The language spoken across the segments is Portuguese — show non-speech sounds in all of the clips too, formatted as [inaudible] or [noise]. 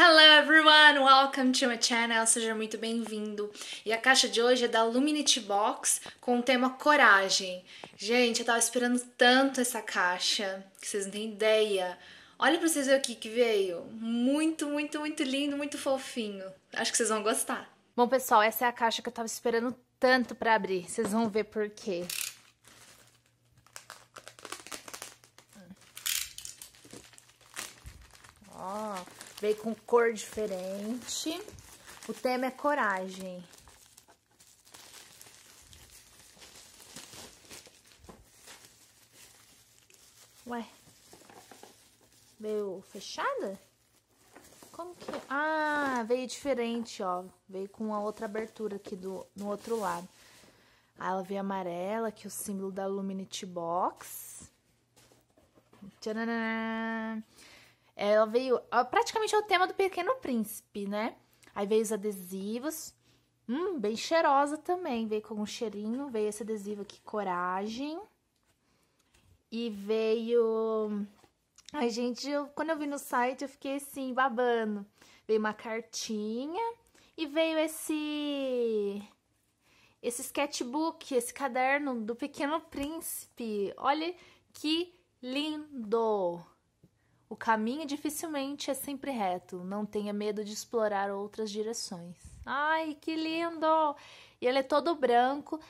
Hello everyone, welcome to my channel, seja muito bem-vindo. E a caixa de hoje é da Luminity Box com o tema Coragem. Gente, eu tava esperando tanto essa caixa, que vocês não têm ideia. Olha pra vocês verem o que, que veio. Muito, muito, muito lindo, muito fofinho. Acho que vocês vão gostar. Bom, pessoal, essa é a caixa que eu tava esperando tanto para abrir. Vocês vão ver por quê. Veio com cor diferente. O tema é coragem. Ué. Veio fechada? Como que... Ah, veio diferente, ó. Veio com uma outra abertura aqui do, no outro lado. Aí ela veio amarela, é o símbolo da Luminity Box. Tcharam! É, ela veio. Praticamente é o tema do Pequeno Príncipe, né? Aí veio os adesivos. Hum, bem cheirosa também. Veio com um cheirinho. Veio esse adesivo aqui, Coragem. E veio. Ai, gente, eu, quando eu vi no site, eu fiquei assim, babando. Veio uma cartinha e veio esse esse sketchbook, esse caderno do Pequeno Príncipe. Olha que lindo! O caminho dificilmente é sempre reto. Não tenha medo de explorar outras direções. Ai, que lindo! E ele é todo branco,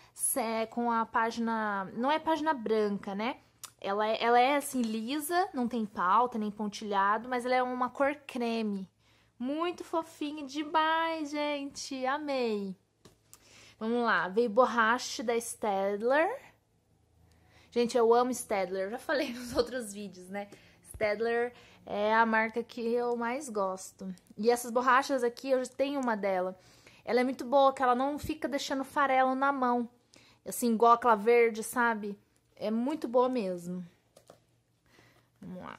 com a página. Não é página branca, né? Ela é, ela é assim, lisa, não tem pauta nem pontilhado, mas ela é uma cor creme. Muito fofinho demais, gente. Amei. Vamos lá. Veio borracha da Stedler. Gente, eu amo Stedler. Já falei [laughs] nos outros vídeos, né? Stedler é a marca que eu mais gosto. E essas borrachas aqui, eu tenho uma dela. Ela é muito boa, que ela não fica deixando farelo na mão. Assim, igual aquela verde, sabe? É muito boa mesmo. Vamos lá.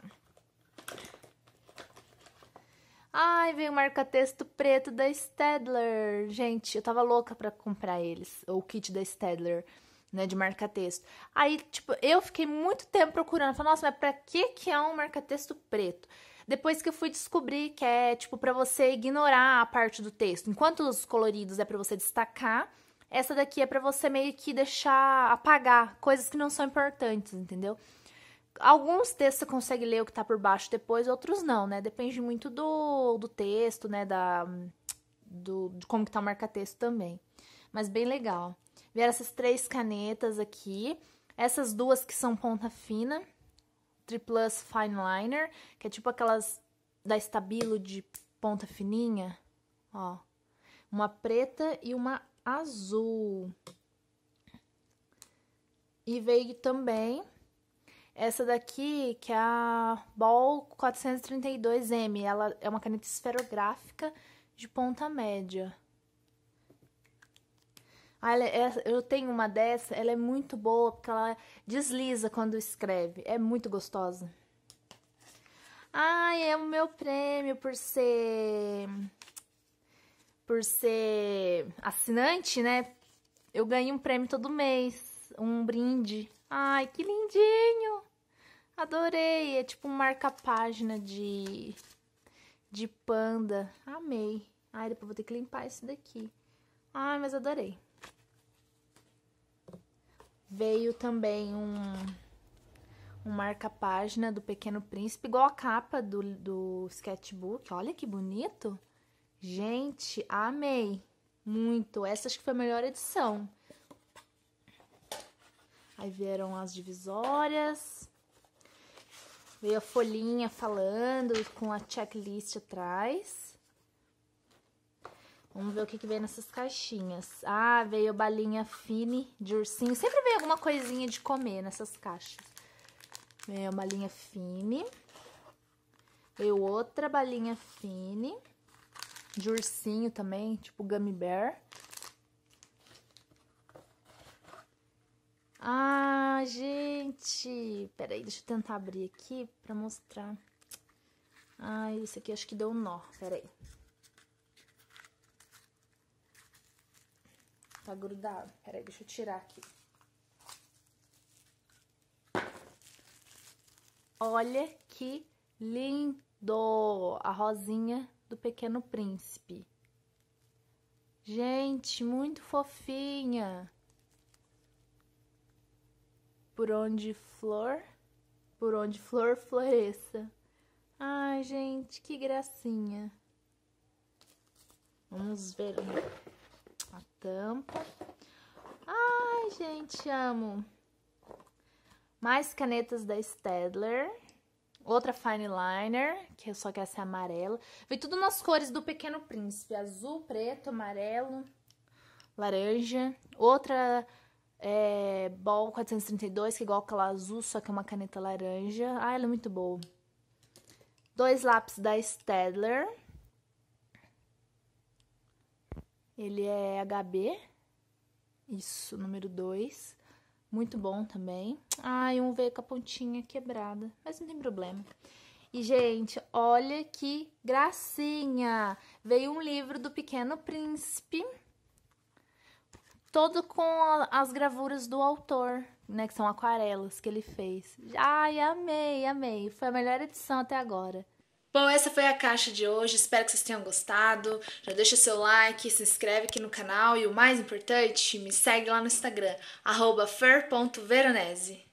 Ai, veio o marca-texto preto da Stedler. Gente, eu tava louca pra comprar eles, ou o kit da Stedler né, de marca-texto. Aí, tipo, eu fiquei muito tempo procurando, falei, nossa, mas pra que que é um marca-texto preto? Depois que eu fui descobrir que é, tipo, para você ignorar a parte do texto. Enquanto os coloridos é para você destacar, essa daqui é para você meio que deixar apagar coisas que não são importantes, entendeu? Alguns textos você consegue ler o que tá por baixo depois, outros não, né? Depende muito do, do texto, né, da... Do, de como que tá o marca-texto também mas bem legal. Vieram essas três canetas aqui, essas duas que são ponta fina, Triplus Fine Liner, que é tipo aquelas da Estabilo de ponta fininha, ó. Uma preta e uma azul. E veio também essa daqui, que é a Ball 432M. Ela é uma caneta esferográfica de ponta média. Ah, é, eu tenho uma dessa, ela é muito boa, porque ela desliza quando escreve. É muito gostosa. Ai, é o meu prêmio por ser. Por ser assinante, né? Eu ganho um prêmio todo mês. Um brinde. Ai, que lindinho! Adorei! É tipo um marca-página de. De panda. Amei. Ai, depois vou ter que limpar isso daqui. Ai, mas adorei. Veio também um, um marca-página do Pequeno Príncipe, igual a capa do, do sketchbook. Olha que bonito! Gente, amei! Muito! Essa acho que foi a melhor edição. Aí vieram as divisórias. Veio a folhinha falando com a checklist atrás. Vamos ver o que, que veio nessas caixinhas. Ah, veio balinha fine de ursinho. Sempre vem alguma coisinha de comer nessas caixas. Veio uma linha fine. Veio outra balinha fine. De ursinho também, tipo gummy bear. Ah, gente! Peraí, deixa eu tentar abrir aqui pra mostrar. Ah, isso aqui acho que deu um nó. Peraí. tá grudado. Peraí, deixa eu tirar aqui. Olha que lindo! A rosinha do Pequeno Príncipe. Gente, muito fofinha. Por onde flor, por onde flor floresça. Ai, gente, que gracinha. Vamos ver a tampa. Ai, gente, amo. Mais canetas da Stedler. Outra fine liner, que só que essa é amarela. Vem tudo nas cores do Pequeno Príncipe. Azul, preto, amarelo, laranja. Outra é, Ball 432, que é igual aquela azul, só que é uma caneta laranja. Ah, ela é muito boa. Dois lápis da Stedler. Ele é HB. Isso, número 2. Muito bom também. Ai, um veio com a pontinha quebrada, mas não tem problema. E, gente, olha que gracinha! Veio um livro do Pequeno Príncipe, todo com as gravuras do autor, né? Que são aquarelas que ele fez. Ai, amei, amei. Foi a melhor edição até agora. Bom, essa foi a caixa de hoje, espero que vocês tenham gostado. Já deixa seu like, se inscreve aqui no canal e o mais importante, me segue lá no Instagram, arroba fer.veronese.